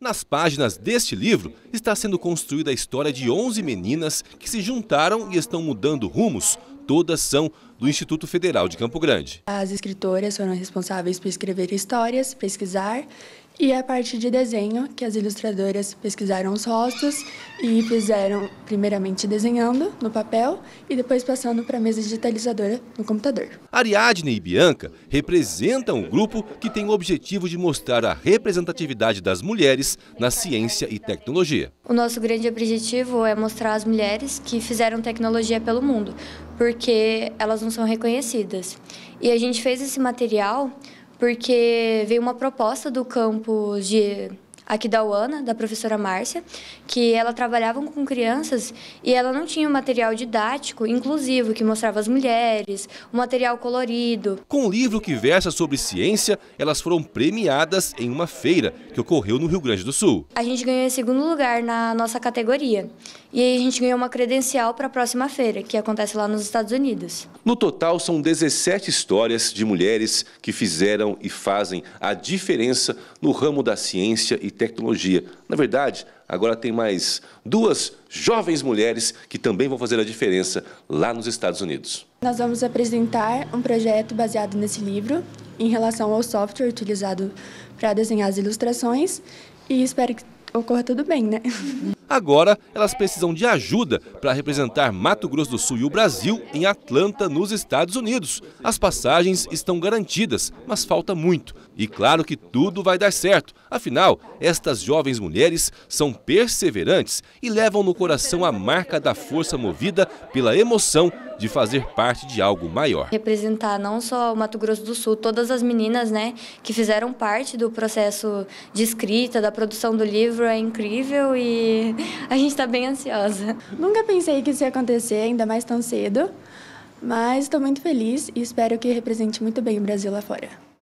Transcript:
Nas páginas deste livro está sendo construída a história de 11 meninas que se juntaram e estão mudando rumos. Todas são do Instituto Federal de Campo Grande. As escritoras foram responsáveis por escrever histórias, pesquisar e é a parte de desenho, que as ilustradoras pesquisaram os rostos e fizeram primeiramente desenhando no papel e depois passando para a mesa digitalizadora no computador. Ariadne e Bianca representam o grupo que tem o objetivo de mostrar a representatividade das mulheres na ciência e tecnologia. O nosso grande objetivo é mostrar as mulheres que fizeram tecnologia pelo mundo, porque elas não são reconhecidas. E a gente fez esse material porque veio uma proposta do campus de aqui da UANA, da professora Márcia, que ela trabalhava com crianças e ela não tinha um material didático inclusivo que mostrava as mulheres, o um material colorido. Com o livro que versa sobre ciência, elas foram premiadas em uma feira que ocorreu no Rio Grande do Sul. A gente ganhou em segundo lugar na nossa categoria e aí a gente ganhou uma credencial para a próxima feira, que acontece lá nos Estados Unidos. No total, são 17 histórias de mulheres que fizeram e fazem a diferença no ramo da ciência e tecnologia. Na verdade, agora tem mais duas jovens mulheres que também vão fazer a diferença lá nos Estados Unidos. Nós vamos apresentar um projeto baseado nesse livro em relação ao software utilizado para desenhar as ilustrações e espero que ocorra tudo bem, né? Agora, elas precisam de ajuda para representar Mato Grosso do Sul e o Brasil em Atlanta, nos Estados Unidos. As passagens estão garantidas, mas falta muito. E claro que tudo vai dar certo. Afinal, estas jovens mulheres são perseverantes e levam no coração a marca da força movida pela emoção de fazer parte de algo maior. Representar não só o Mato Grosso do Sul, todas as meninas né, que fizeram parte do processo de escrita, da produção do livro é incrível e a gente está bem ansiosa. Nunca pensei que isso ia acontecer, ainda mais tão cedo, mas estou muito feliz e espero que represente muito bem o Brasil lá fora.